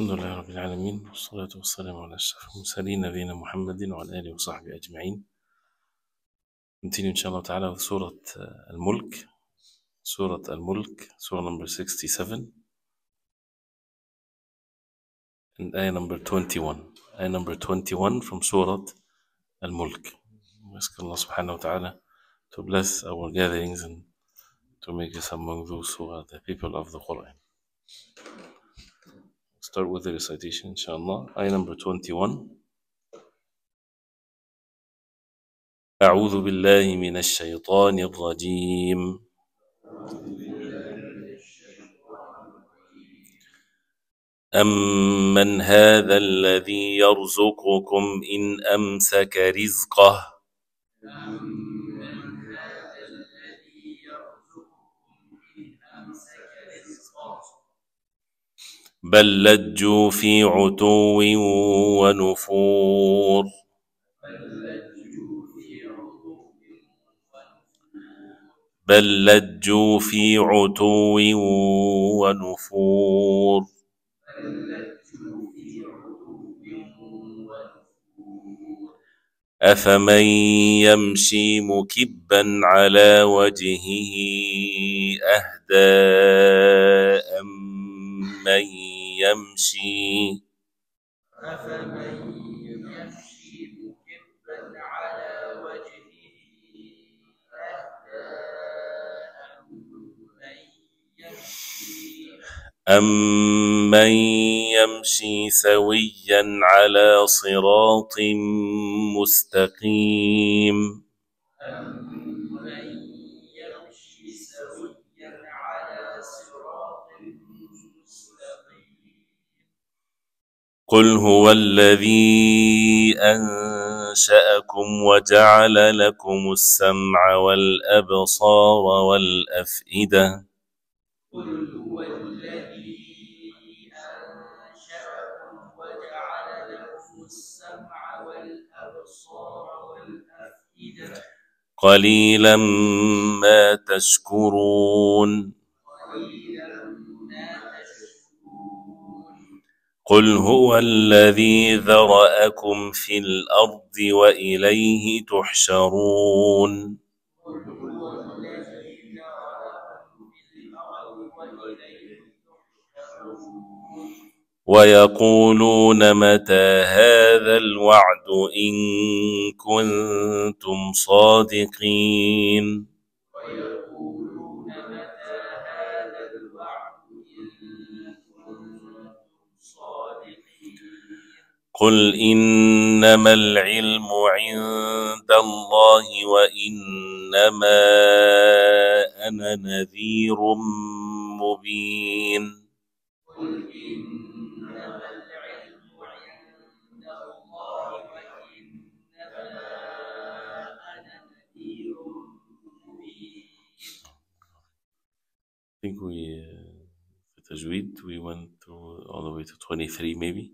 الحمد لله رب العالمين والصلاة والسلام على أشرف المرسلين نبينا محمد وعلى آله وصحبه أجمعين نبتدي إن شاء الله تعالى في سورة آه، الملك سورة الملك سورة نمبر 67 and نمبر 21 آية نمبر 21 آية from سورة الملك We ask Allah وتعالى to bless our gatherings and to make us among those who are the people of the Quran start with the recitation inshallah. Ayah number 21. أعوذ بالله من الشيطان الرجيم أمن هذا الذي يرزقكم إن أمسك رزقه بل لجوا في عتو ونفور بل لجوا في عتو ونفور أفمن يمشي مكبا على وجهه أهدى أم من يمشي أفمن يمشي مكبا على وجهه أهدى من يمشي أمن يمشي سويا على صراط مستقيم أمن قل هو الذي انشاكم وجعل لكم السمع والابصار والافئده قل هو الذي انشاكم وجعل لكم السمع والابصار والافئده قليلا ما تشكرون قليلا قل هو الذي ذرأكم في الأرض وإليه تحشرون ويقولون متى هذا الوعد إن كنتم صادقين ويقولون قل انما العلم عند الله وانما انا نذير مبين قل انما العلم عند الله انا نذير مبين I think we, uh, the Tajweed, we went to all the way to 23 maybe.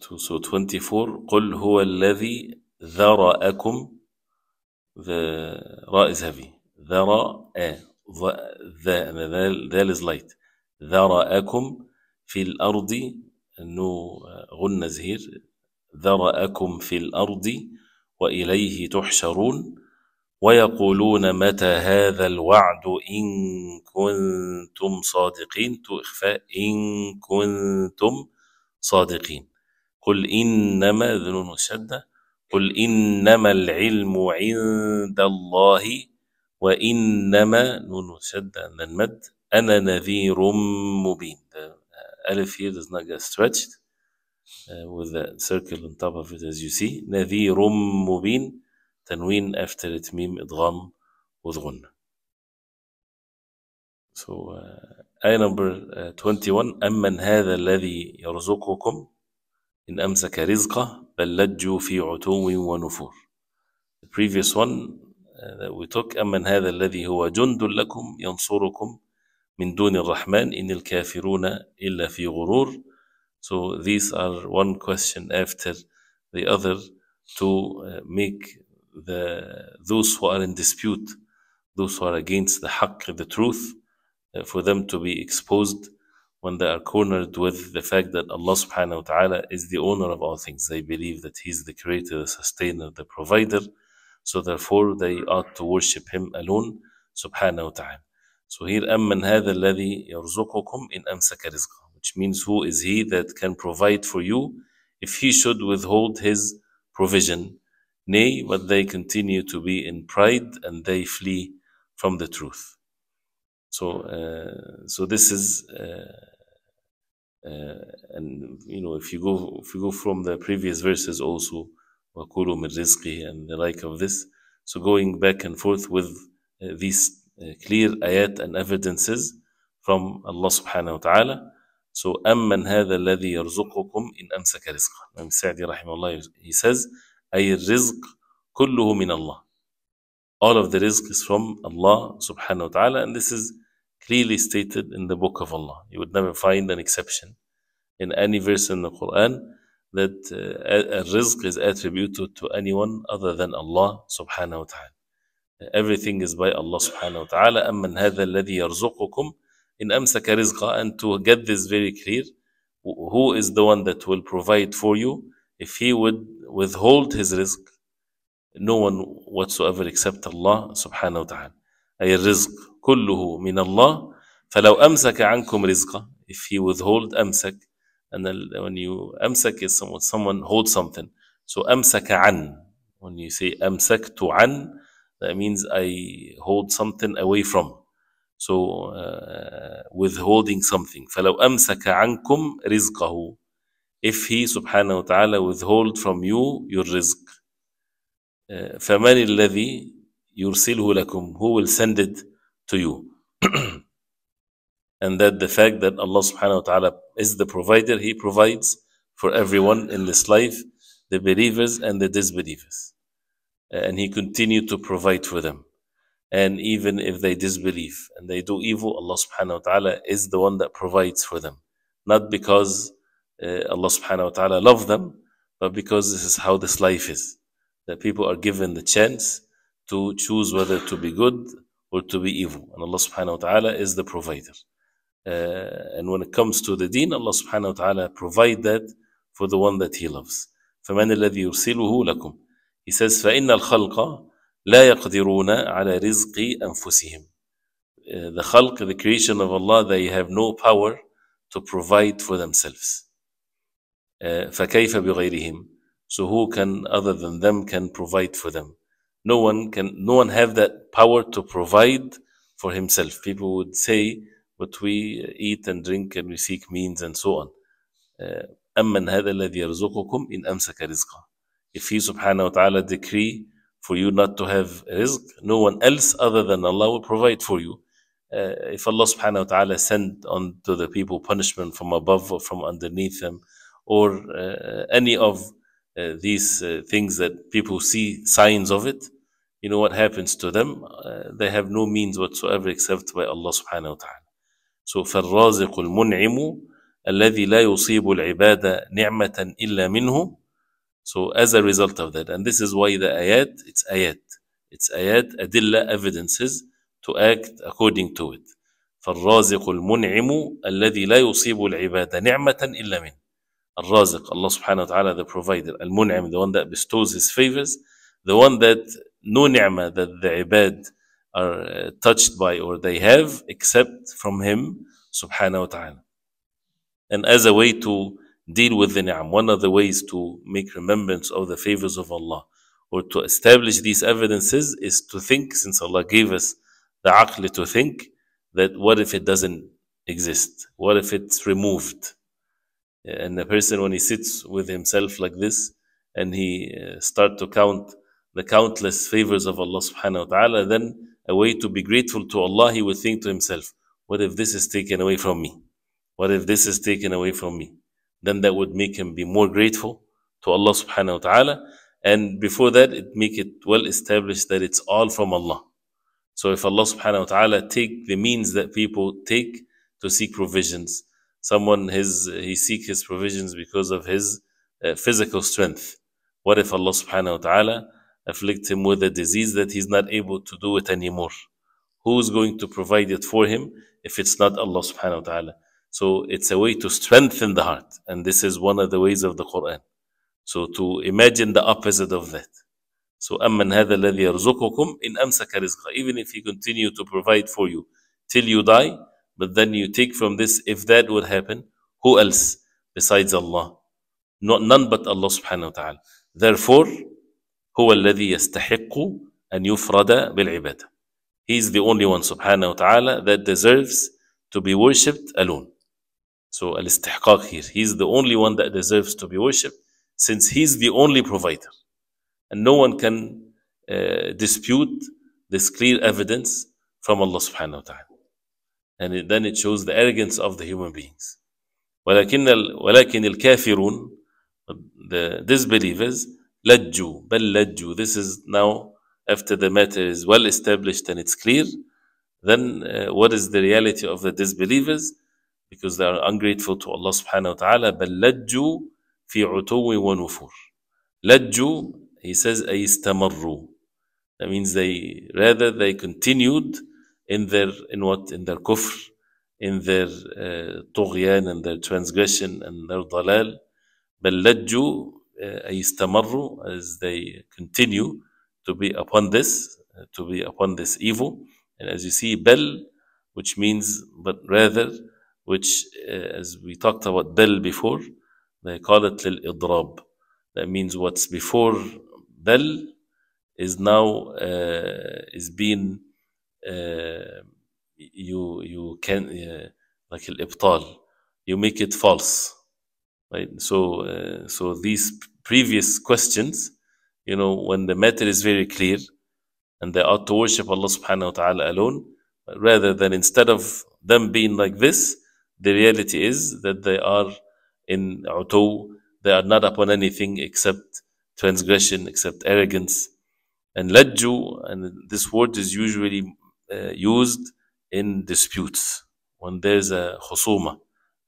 24 قل هو الذي ذرأكم the ra is heavy ذرأ the ذال از لايت ذرأكم في الأرض انه غن زهير ذرأكم في الأرض وإليه تحشرون ويقولون متى هذا الوعد إن كنتم صادقين تو إخفاء إن كنتم صادقين قل إنما ذنون الشدة قل إنما العلم عند الله وإنما نون شدة and أنا نذير مبين ألف here does not get stretched uh, with a circle on top of it as you see نذير مبين تنوين after it ميم إدغام وضغن so uh, آية نمبر 21 أمن هذا الذي يرزقكم إن أمسك رزقه بل لجوا في عتو ونفور The previous one that we took أمن هذا الذي هو جند لكم ينصركم من دون الرحمن إن الكافرون إلا في غرور So these are one question after the other to make the those who are in dispute, those who are against the haqq, the truth, Uh, for them to be exposed when they are cornered with the fact that Allah subhanahu wa ta'ala is the owner of all things. They believe that He's the creator, the sustainer, the provider. So therefore they ought to worship Him alone subhanahu wa ta'ala. So here, أَمَّنْ هَذَا الَّذِي يَرْزُقُكُمْ إِنْ أَمْسَكَ رِزْقَهُ Which means who is He that can provide for you if He should withhold His provision. Nay, but they continue to be in pride and they flee from the truth. So, uh, so this is, uh, uh, and you know, if you go, if you go from the previous verses also, waqulu مِنْ and the like of this. So going back and forth with uh, these clear ayat and evidences from Allah subhanahu wa ta'ala. So, أَمَّنْ هَذَا الَّذِي يَرْزُقُكُمْ إِنْ أَمْسَكَ رِزْقَهُ Imam الله, he says, أي الرزق كله من الله all of the rizq is from Allah subhanahu wa ta'ala, and this is clearly stated in the book of Allah. You would never find an exception in any verse in the Quran that uh, rizq is attributed to anyone other than Allah subhanahu wa ta'ala. Everything is by Allah subhanahu wa ta'ala. أَمَّنْ هَذَا الَّذِي يَرْزُقُكُمْ إِنْ أَمْسَكَ رِزْقَ And to get this very clear, who is the one that will provide for you? If he would withhold his rizq, no one whatsoever except Allah subhanahu wa ta'ala. أي الرزق كله من الله فلو أمسك عنكم رزقه if he withhold أمسك and then when you أمسك is someone, someone hold something so أمسك عن when you say أمسكت عن that means I hold something away from so uh, withholding something فلو أمسك عنكم رزقه if he subhanahu wa ta'ala withhold from you your رزق. فمن الذي يرسله لكم who will send it to you and that the fact that Allah subhanahu wa ta'ala is the provider he provides for everyone in this life the believers and the disbelievers and he continued to provide for them and even if they disbelieve and they do evil Allah subhanahu wa ta'ala is the one that provides for them not because uh, Allah subhanahu wa ta'ala loves them but because this is how this life is the people are given the chance to choose whether to be good or to be evil. And Allah subhanahu wa ta'ala is the provider. Uh, and when it comes to the deen, Allah subhanahu wa ta'ala provide that for the one that He loves. فمن الذي يرسله لكم He says فإن الخلق لا يقدرون على رزق أنفسهم The خلق, the creation of Allah, they have no power to provide for themselves. Uh, فكيف بغيرهم So who can other than them can provide for them? No one can, no one have that power to provide for himself. People would say, but we eat and drink and we seek means and so on. أَمَّنْ هَذَا الَّذِي يَرْزُقُكُمْ إِنْ أَمْسَكَ رِزْقًا If He subhanahu wa ta'ala decree for you not to have rizq, no one else other than Allah will provide for you. Uh, if Allah subhanahu wa ta'ala send on to the people punishment from above or from underneath them, or uh, any of uh, these uh, things that people see signs of it, you know what happens to them? Uh, they have no means whatsoever except by Allah subhanahu wa ta'ala. So, فالرازق المنعم الذي لا يصيب العباد نعمة إلا منه. So, as a result of that, and this is why the ayat, it's ayat. It's ayat, adilla, evidences to act according to it. فالرازق المنعم الذي لا يصيب العباد نعمة إلا منه. Al-Raziq, Allah subhanahu wa ta'ala, the provider, Al-Mun'im, the one that bestows his favors, the one that no ni'mah that the ibad are uh, touched by or they have except from him, subhanahu wa ta'ala. And as a way to deal with the ni'am, one of the ways to make remembrance of the favors of Allah or to establish these evidences is to think, since Allah gave us the aql to think, that what if it doesn't exist? What if it's removed? And the person, when he sits with himself like this and he uh, start to count the countless favors of Allah subhanahu wa ta'ala, then a way to be grateful to Allah, he will think to himself, what if this is taken away from me? What if this is taken away from me? Then that would make him be more grateful to Allah subhanahu wa ta'ala. And before that, it make it well established that it's all from Allah. So if Allah subhanahu wa ta'ala take the means that people take to seek provisions, someone his he seek his provisions because of his uh, physical strength what if allah subhanahu wa ta'ala afflict him with a disease that he's not able to do it anymore who's going to provide it for him if it's not allah subhanahu wa ta'ala so it's a way to strengthen the heart and this is one of the ways of the quran so to imagine the opposite of that so أَمَّنْ هَذَا الَّذِي يَرْزُقُكُمْ إِنْ أَمْسَكَ Even if he continue to provide for you till you die, but then you take from this, if that would happen, who else besides Allah? Not, none but Allah subhanahu wa ta'ala. Therefore, هو الذي يستحق أن يفرد بالعبادة. He is the only one subhanahu wa ta'ala that deserves to be worshipped alone. So al here, he is the only one that deserves to be worshipped since he is the only provider. And no one can uh, dispute this clear evidence from Allah subhanahu wa ta'ala and then it shows the arrogance of the human beings. ولكن ال, ولكن الكافرون the disbelievers لجوا بل لجوا this is now after the matter is well established and it's clear then uh, what is the reality of the disbelievers because they are ungrateful to Allah subhanahu wa ta'ala بل لجوا في عتو ونفور لجوا he says أي استمروا that means they rather they continued in their in what in their kufr in their uh, and their transgression and their ضلال بل لجوا as they continue to be upon this uh, to be upon this evil and as you see bel which means but rather which uh, as we talked about bel before they call it للإضراب that means what's before bel is now uh, is being uh, you you can uh, like الإبطال you make it false right so uh, so these previous questions you know when the matter is very clear and they ought to worship Allah subhanahu wa ta'ala alone rather than instead of them being like this the reality is that they are in auto they are not upon anything except transgression except arrogance and ledju. and this word is usually uh, used in disputes when there's a khusuma,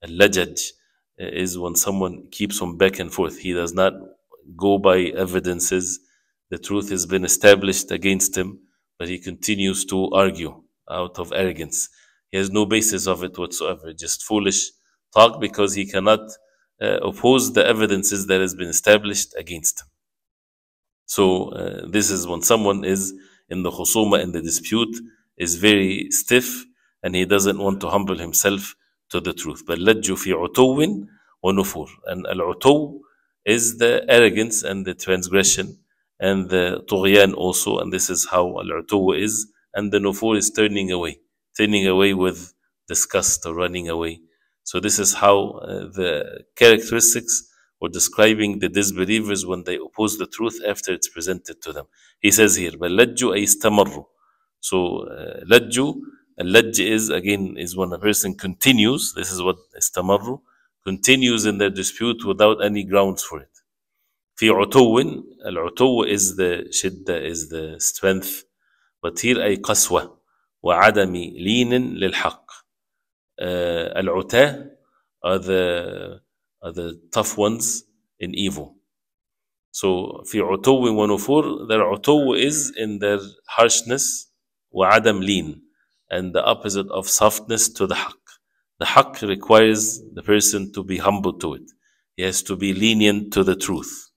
a lajaj, uh, is when someone keeps on back and forth. He does not go by evidences. The truth has been established against him, but he continues to argue out of arrogance. He has no basis of it whatsoever, just foolish talk because he cannot uh, oppose the evidences that has been established against him. So uh, this is when someone is in the khusuma, in the dispute, is very stiff and he doesn't want to humble himself to the truth. let you في عتو ونفور and العتو is the arrogance and the transgression and the طغيان also and this is how العتو is and the nufur is turning away turning away with disgust or running away so this is how uh, the characteristics or describing the disbelievers when they oppose the truth after it's presented to them he says here بل أي استمروا so uh, lajju, is again is when a person continues. This is what istamarru continues in their dispute without any grounds for it. في عتو العتو is the shidda, is the strength but here أي قسوة وعدم لين للحق uh, العتاة are the, are the tough ones in evil so في عتو ونفور their عتو is in their harshness وعدم lean and the opposite of softness to the haqq. The haqq requires the person to be humble to it. He has to be lenient to the truth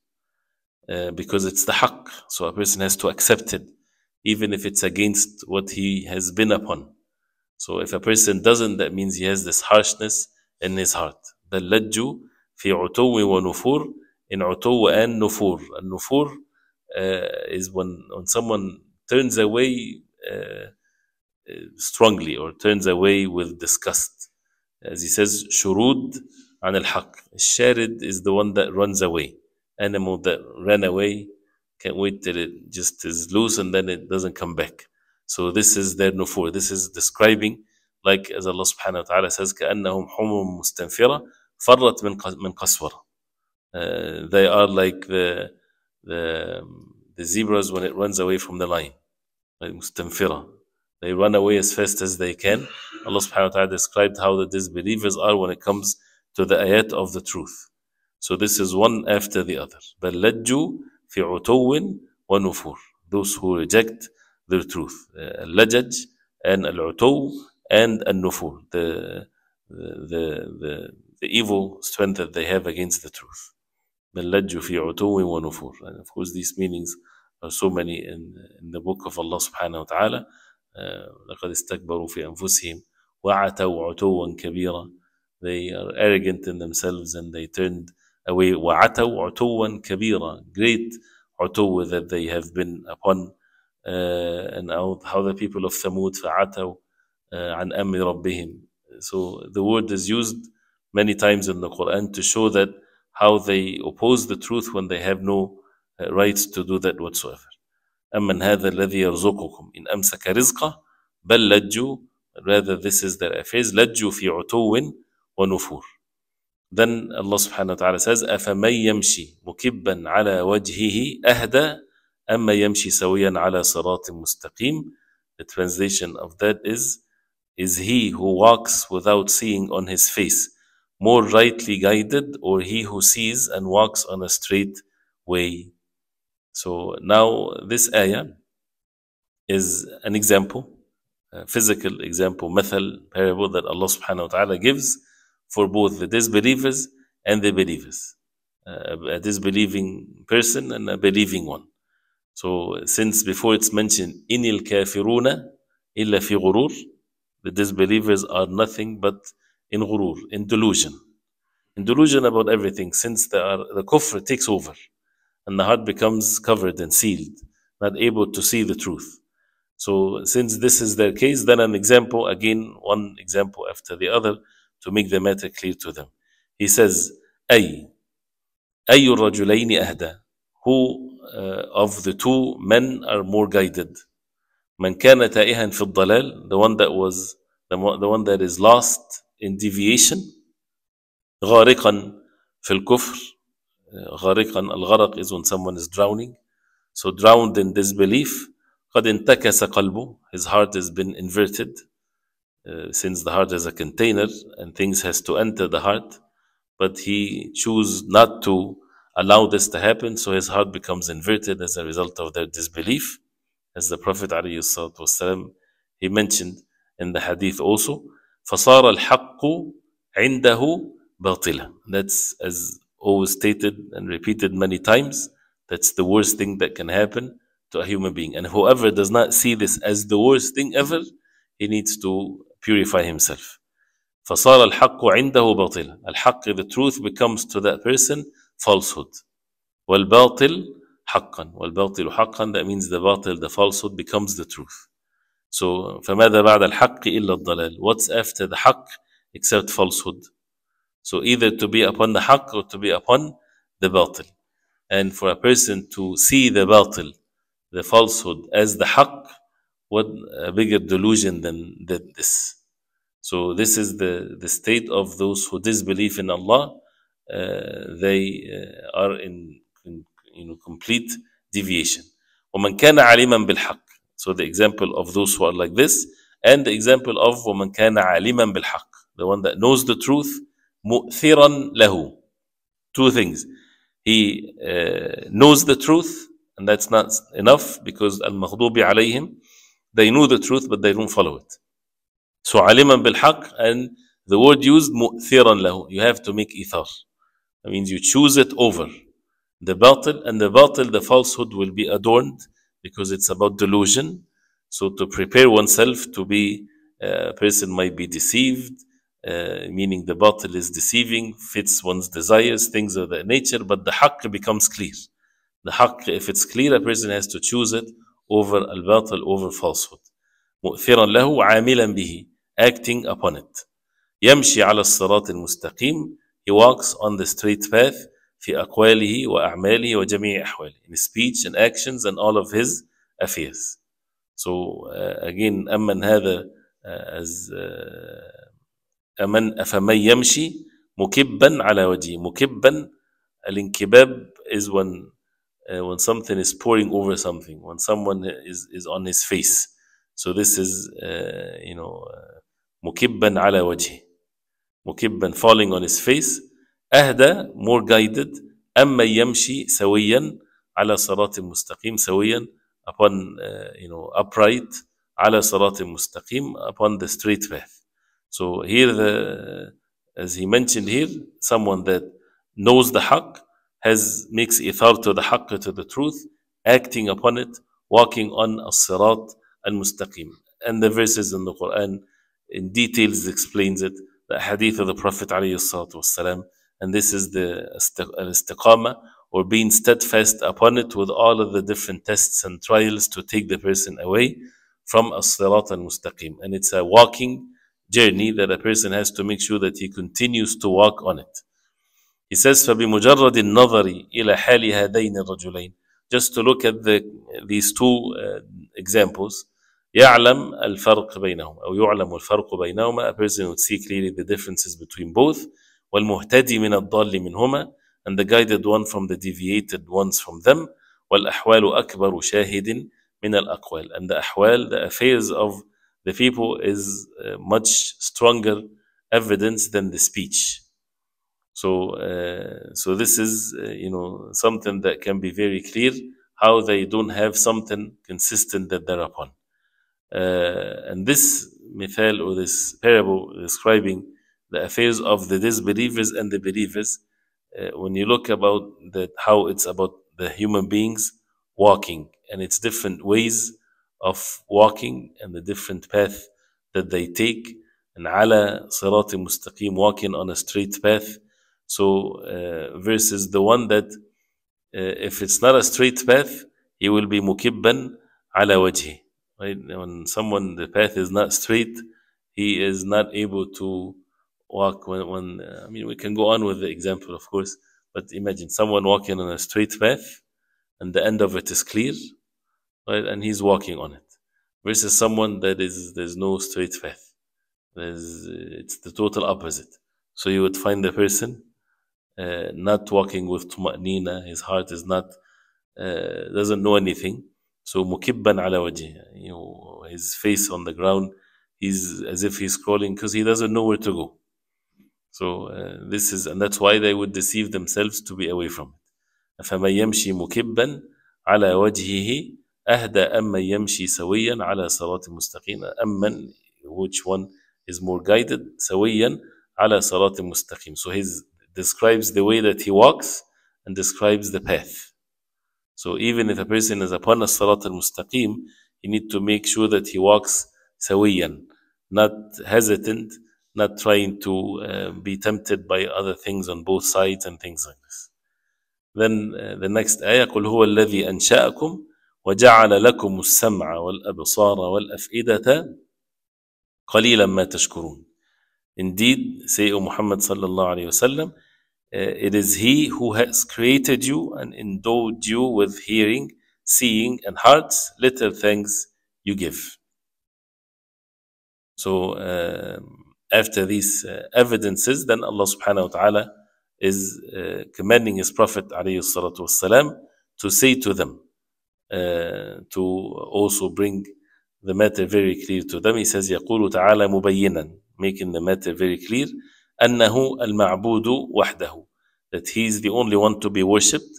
uh, because it's the haqq. So a person has to accept it even if it's against what he has been upon. So if a person doesn't, that means he has this harshness in his heart. The lajju fi utuwi wa nufur in utuwa and nufur. And nufur uh, is when, when someone turns away uh, uh, strongly or turns away with disgust. As he says, shurud an al haq. Sharid is the one that runs away. Animal that ran away can't wait till it just is loose and then it doesn't come back. So this is their nufur. This is describing, like as Allah subhanahu wa ta'ala says, كَأَنَّهُمْ حُمُرٌ مُسْتَنْفِرَةٌ فَرَّتْ مِنْ قَسْوَرَةٍ uh, They are like the, the, um, the zebras when it runs away from the lion. They run away as fast as they can. Allah subhanahu wa ta'ala described how the disbelievers are when it comes to the ayat of the truth. So this is one after the other. بَلْ لَجُّوا فِي wa nufur. Those who reject the truth. Uh, al-lajaj and al-utu and al-nufur. The, the, the, the evil strength that they have against the truth. بَلْ لَجُّوا فِي عُتُوٍ وَنُفُورٍ And of course these meanings so many in, in the book of Allah subhanahu wa ta'ala لقد استكبروا في أنفسهم وعتوا عتوا كبيرا they are arrogant in themselves and they turned away وعتوا عتوا كبيرا great عتو that they have been upon uh, and how, the people of Thamud فعتوا uh, عن أمر ربهم so the word is used many times in the Quran to show that how they oppose the truth when they have no rights to do that whatsoever أمن هذا الذي يرزقكم إن أمسك رزقه بل لجوا rather this is their affairs لجوا في عتو ونفور then Allah subhanahu wa ta'ala says أفمن يمشي مكبا على وجهه أهدى أما يمشي سويا على صراط مستقيم the translation of that is is he who walks without seeing on his face more rightly guided or he who sees and walks on a straight way So now this ayah is an example, a physical example, method parable that Allah subhanahu wa ta'ala gives for both the disbelievers and the believers. Uh, a disbelieving person and a believing one. So since before it's mentioned, inil kafiruna illa fi ghurur, the disbelievers are nothing but in ghurur, in delusion. In delusion about everything, since are, the kufr takes over and the heart becomes covered and sealed, not able to see the truth. So, since this is their case, then an example, again, one example after the other, to make the matter clear to them. He says, أي أي الرجلين أهدى Who uh, of the two men are more guided? من كان تائها في الضلال The one that was the, the one that is lost in deviation غارقا في الكفر غارقا الغرق is when someone is drowning so drowned in disbelief قد انتكس قلبه his heart has been inverted uh, since the heart is a container and things has to enter the heart but he choose not to allow this to happen so his heart becomes inverted as a result of their disbelief as the prophet والسلام, he mentioned in the hadith also فصار الحق عنده باطلا that's as always stated and repeated many times. That's the worst thing that can happen to a human being. And whoever does not see this as the worst thing ever, he needs to purify himself. فصار الحق عنده باطلا الحق the truth becomes to that person falsehood والباطل حقا والباطل حقا that means the batil the falsehood becomes the truth so فماذا بعد الحق إلا الضلال what's after the حق except falsehood so either to be upon the haqq or to be upon the batil. And for a person to see the batil, the falsehood, as the haqq, what a bigger delusion than, than this. So this is the, the state of those who disbelieve in Allah. Uh, they uh, are in, in, you know, complete deviation. وَمَنْ كَانَ عَلِيمًا بِالْحَقِّ So the example of those who are like this and the example of وَمَنْ كَانَ عَلِيمًا بِالْحَقِّ The one that knows the truth Mu'thiran له two things he uh, knows the truth and that's not enough because al-makhdubi عليهم they knew the truth but they don't follow it so علما بالحق and the word used mu'thiran له you have to make ithar. that means you choose it over the battle. and the battle, the falsehood will be adorned because it's about delusion so to prepare oneself to be uh, a person might be deceived uh, meaning the bottle is deceiving, fits one's desires, things of that nature, but the haqq becomes clear. The haqq, if it's clear, a person has to choose it over al-batil, over falsehood. مؤثرا له عاملا به acting upon it يمشي على الصراط المستقيم he walks on the straight path في أقواله وأعماله وجميع أحواله in speech and actions and all of his affairs so uh, again أمن هذا uh, as uh, أمن أفمن يمشي مكبا على وجهه مكبا الانكباب is when uh, when something is pouring over something when someone is, is on his face so this is uh, you know مكبا على وجهه مكبا falling on his face أهدى more guided أما يمشي سويا على صراط مستقيم سويا upon uh, you know upright على صراط مستقيم upon the straight path So here, the, as he mentioned here, someone that knows the haqq, has, makes ithar to the haqq, to the truth, acting upon it, walking on as-sirat al-mustaqim. And the verses in the Quran in details explains it, the hadith of the Prophet والسلام, and this is the istiqamah or being steadfast upon it with all of the different tests and trials to take the person away from as-sirat al-mustaqim. And it's a walking journey that a person has to make sure that he continues to walk on it. He says, فبمجرد النظر إلى حال هذين الرجلين Just to look at the, these two uh, examples يعلم الفرق بينهم أو يعلم الفرق بينهما A person would see clearly the differences between both والمهتدي من الضال منهما and the guided one from the deviated ones from them والأحوال أكبر شاهد من الأقوال and the أحوال the affairs of the people is uh, much stronger evidence than the speech. So, uh, so this is, uh, you know, something that can be very clear how they don't have something consistent that they're upon. Uh, and this mithal or this parable describing the affairs of the disbelievers and the believers, uh, when you look about that, how it's about the human beings walking and its different ways of walking and the different path that they take and ala sirati mustaqim walking on a straight path so uh, versus the one that uh, if it's not a straight path he will be mukibban ala wajhi right when someone the path is not straight he is not able to walk when, when uh, i mean we can go on with the example of course but imagine someone walking on a straight path and the end of it is clear right? And he's walking on it. Versus someone that is, there's no straight path. There's, it's the total opposite. So you would find the person uh, not walking with tuma'nina, his heart is not, uh, doesn't know anything. So mukibban ala wajih, you know, his face on the ground, he's as if he's crawling because he doesn't know where to go. So uh, this is, and that's why they would deceive themselves to be away from it. فَمَنْ يَمْشِي مُكِبًّا عَلَى وَجْهِهِ أهدى أم من يمشي سويا على صراط مستقيم أم من which one is more guided سويا على صراط مستقيم so he describes the way that he walks and describes the path so even if a person is upon a صراط المستقيم you need to make sure that he walks سويا not hesitant not trying to uh, be tempted by other things on both sides and things like this then uh, the next ayah قل هو الذي أنشأكم وجعل لكم السمع والأبصار والأفئدة قليلا ما تشكرون. Indeed, say O Muhammad sallallahu alayhi wasallam, it is He who has created you and endowed you with hearing, seeing, and hearts. Little thanks you give. So uh, after these uh, evidences, then Allah subhanahu wa ta'ala is uh, commanding His Prophet alayhi salatu wasalam to say to them, to also bring the matter very clear to them. He says يقول تعالى مبينا making the matter very clear أنه المعبود وحده that he is the only one to be worshipped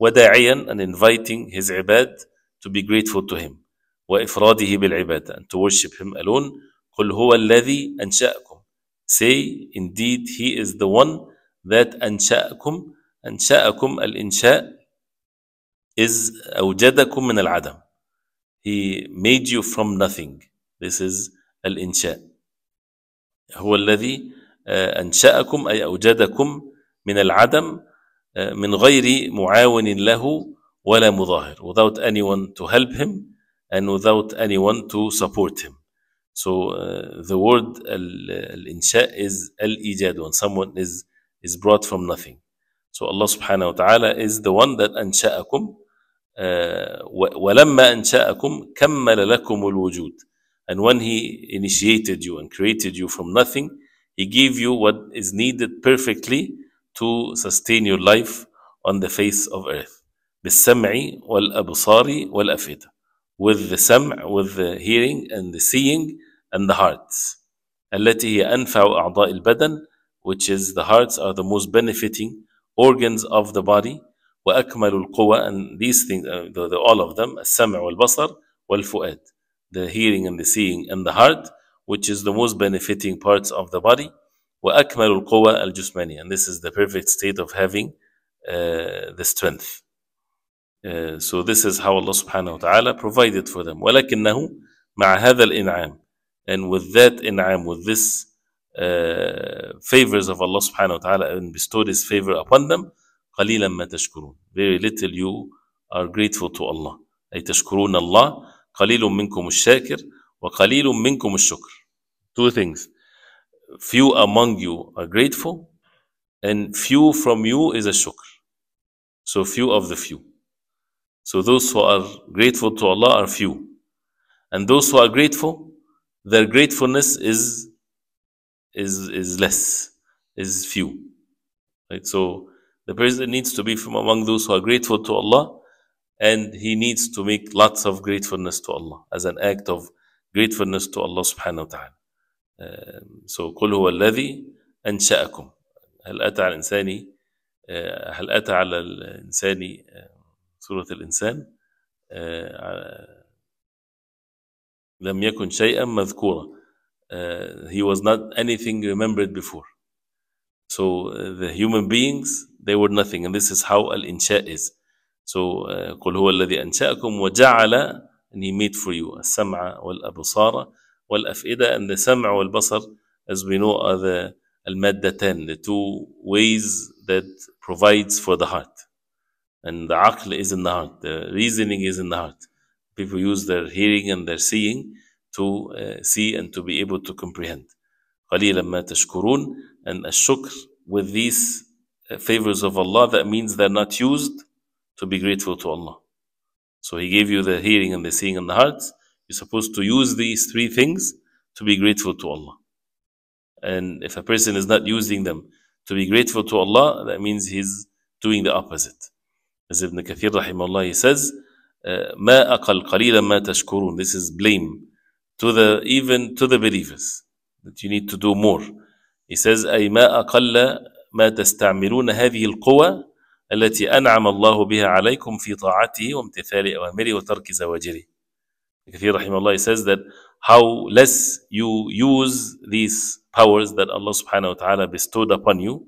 وداعيا and inviting his عباد to be grateful to him وإفراده بالعبادة and to worship him alone قل هو الذي أنشأكم say indeed he is the one that أنشأكم أنشأكم الإنشاء is أوجدكم من العدم He made you from nothing This is الإنشاء هو الذي أنشأكم أي أوجدكم من العدم من غير معاون له ولا مظاهر without anyone to help him and without anyone to support him so uh, the word الإنشاء is الإيجاد when someone is is brought from nothing so Allah subhanahu wa ta'ala is the one that أنشأكم ولما أنشأكم كمل لكم الوجود and when he initiated you and created you from nothing he gave you what is needed perfectly to sustain your life on the face of earth بالسمع والأبصار والأفئدة with the سمع with the hearing and the seeing and the hearts التي هي أنفع أعضاء البدن which is the hearts are the most benefiting organs of the body واكمل القوى and these things the, the, all of them السمع والبصر والفؤاد the hearing and the seeing and the heart which is the most benefiting parts of the body واكمل القوى الجسمانيه and this is the perfect state of having uh, the strength uh, so this is how Allah subhanahu wa ta'ala provided for them ولكنه مع هذا الانعام and with that انعام with this uh, favors of Allah subhanahu wa ta'ala and bestowed his favor upon them قليلا ما تشكرون very little you are grateful to Allah أي تشكرون الله قليل منكم الشاكر وقليل منكم الشكر two things few among you are grateful and few from you is a shukr so few of the few so those who are grateful to Allah are few and those who are grateful their gratefulness is is is less is few right so The person needs to be from among those who are grateful to Allah and he needs to make lots of gratefulness to Allah as an act of gratefulness to Allah subhanahu wa ta'ala. Um, so قل هو الذي أنشأكم هل أتى على الإنسان هل أتى على الإنسان سورة الإنسان لم يكن شيئا مذكورا uh, he was not anything remembered before so uh, the human beings they were nothing and this is how al-insha is so uh, قل هو الذي أنشأكم وجعل and he made for you السمع والأبصار والأفئدة and the سمع والبصر as we know are the المادتان the two ways that provides for the heart and the aql is in the heart the reasoning is in the heart people use their hearing and their seeing to uh, see and to be able to comprehend قليلا ما تشكرون and الشكر with these favors of Allah, that means they're not used to be grateful to Allah. So He gave you the hearing and the seeing and the heart. You're supposed to use these three things to be grateful to Allah. And if a person is not using them to be grateful to Allah, that means he's doing the opposite. As Ibn Kathir rahimahullah, he says, مَا أَقَلْ قَلِيلًا مَا تَشْكُرُونَ This is blame to the, even to the believers, that you need to do more. He says, أي ما أقل ما تستعملون هذه القوى التي أنعم الله بها عليكم في طاعته وامتثال أوامره وترك زواجره. كثير رحمه الله says that how less you use these powers that Allah subhanahu wa ta'ala bestowed upon you,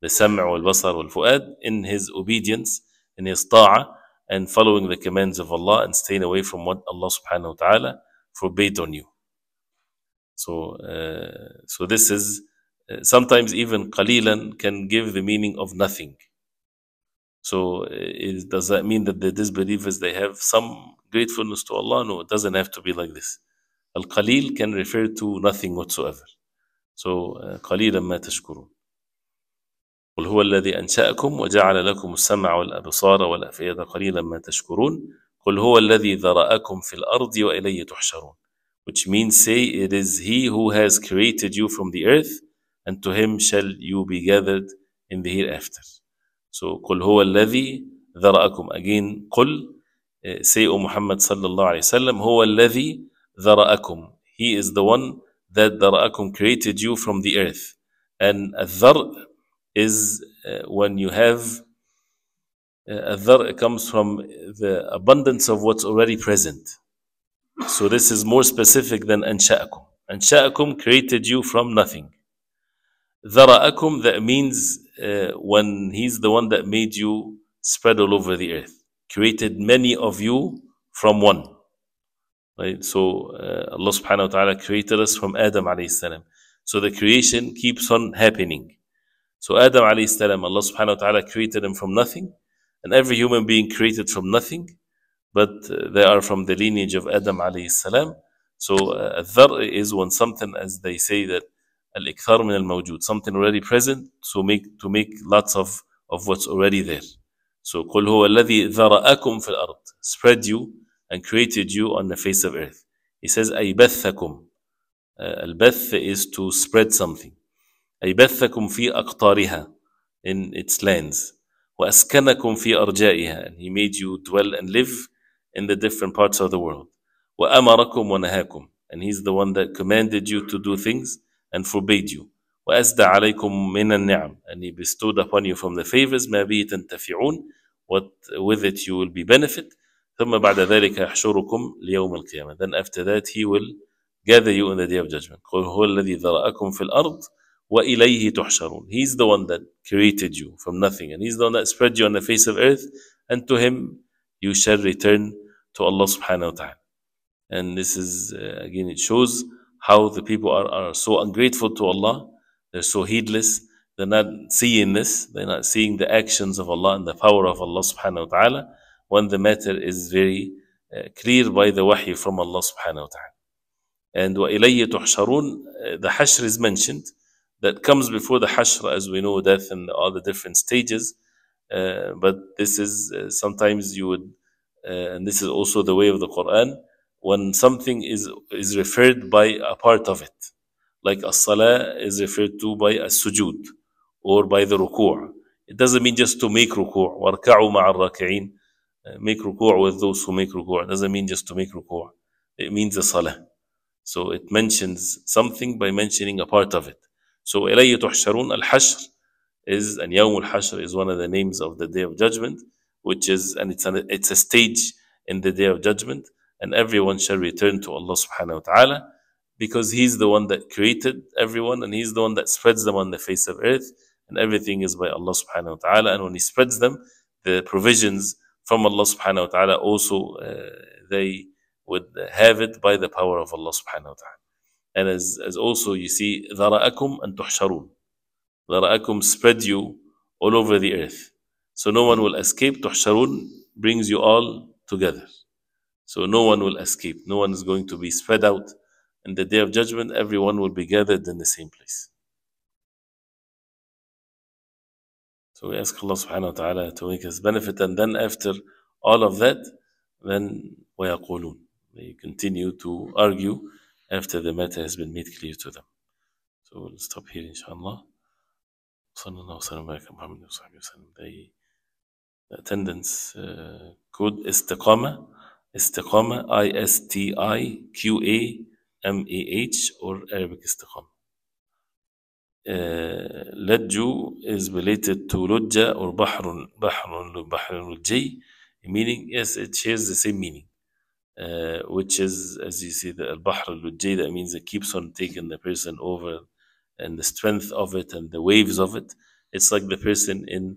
the سمع والبصر والفؤاد in his obedience, in his طاعة and following the commands of Allah and staying away from what Allah subhanahu wa ta'ala forbade on you. So, uh, so this is sometimes even قليلا can give the meaning of nothing. So it, does that mean that the disbelievers they have some gratefulness to Allah? No, it doesn't have to be like this. Al qalil can refer to nothing whatsoever. So قليلا ما تشكرون. قل هو الذي أنشأكم وجعل لكم السمع والأبصار والأفئدة قليلا ما تشكرون قل هو الذي ذرأكم في الأرض وإليه تحشرون which means say it is he who has created you from the earth and to him shall you be gathered in the hereafter. So, قل هو الذي ذرأكم. Again, قل, eh, say, O Muhammad sallallahu alayhi wasallam, هو الذي ذرأكم. He is the one that ذرأكم created you from the earth. And الذر is uh, when you have uh, comes from the abundance of what's already present. So this is more specific than أنشأكم. أنشأكم created you from nothing. ذرأكم that means uh, when he's the one that made you spread all over the earth created many of you from one right so uh, Allah subhanahu wa ta'ala created us from Adam alayhi salam so the creation keeps on happening so Adam alayhi salam Allah subhanahu wa ta'ala created him from nothing and every human being created from nothing but uh, they are from the lineage of Adam alayhi salam so uh, is when something as they say that الإكثار من الموجود something already present to make to make lots of of what's already there so قل هو الذي ذرأكم في الأرض spread you and created you on the face of earth he says أيبثكم uh, البث is to spread something أيبثكم في أقطارها in its lands وأسكنكم في أرجائها and he made you dwell and live in the different parts of the world وأمركم ونهاكم and he's the one that commanded you to do things and forbade you. وأزدى عليكم من النعم and he bestowed upon you from the favors ما به تنتفعون what with it you will be benefit ثم بعد ذلك يحشركم ليوم القيامة then after that he will gather you in the day of judgment قل هو الذي ذرأكم في الأرض وإليه تحشرون he is the one that created you from nothing and he is the one that spread you on the face of earth and to him you shall return to Allah subhanahu wa ta'ala and this is uh, again it shows how the people are, are so ungrateful to Allah, they're so heedless, they're not seeing this, they're not seeing the actions of Allah and the power of Allah subhanahu wa ta'ala when the matter is very uh, clear by the wahy from Allah subhanahu wa ta'ala. And wa ilayya uh, the hashr is mentioned, that comes before the hashr as we know death and all the different stages. Uh, but this is uh, sometimes you would, uh, and this is also the way of the Quran, when something is, is referred by a part of it. Like a salah is referred to by a sujud or by the ruku'. It doesn't mean just to make ruku'. وَارْكَعُوا مَعَ الرَّاكِعِينَ Make ruku' with those who make ruku'. It doesn't mean just to make ruku'. It means a salah. So it mentions something by mentioning a part of it. So إِلَيَّ تُحْشَرُونَ الْحَشْرِ is, and يَوْمُ الْحَشْرِ is one of the names of the Day of Judgment, which is, and it's, an, it's a stage in the Day of Judgment and everyone shall return to Allah subhanahu wa ta'ala because He's the one that created everyone and He's the one that spreads them on the face of earth and everything is by Allah subhanahu wa ta'ala and when He spreads them the provisions from Allah subhanahu wa ta'ala also uh, they would have it by the power of Allah subhanahu wa ta'ala and as, as also you see ذَرَأَكُمْ أَن تُحْشَرُونَ ذَرَأَكُمْ spread you all over the earth so no one will escape تُحْشَرُونَ brings you all together so no one will escape. No one is going to be spread out. In the day of judgment, everyone will be gathered in the same place. So we ask Allah subhanahu wa ta'ala to make us benefit. And then after all of that, then وَيَقُولُونَ They continue to argue after the matter has been made clear to them. So we'll stop here inshallah. The attendance uh, code استقامة Istiqama, I S T I Q A M A H, or Arabic Istiqama. Uh, is related to Lodja or بحر Bahrun, بحر Lodji, meaning, yes, it shares the same meaning, uh, which is, as you see, the Al Bahr that means it keeps on taking the person over and the strength of it and the waves of it. It's like the person in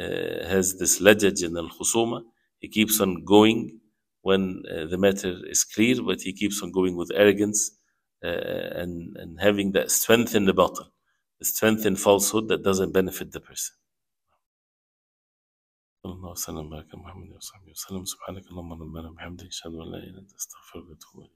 uh, has this lajaj in Al he keeps on going when uh, the matter is clear, but he keeps on going with arrogance uh, and, and having that strength in the battle, the strength in falsehood that doesn't benefit the person. على محمد وصحبه وسلم سبحانك اللهم ربنا وبحمدك اشهد ان لا اله الا انت استغفرك واتوب اليك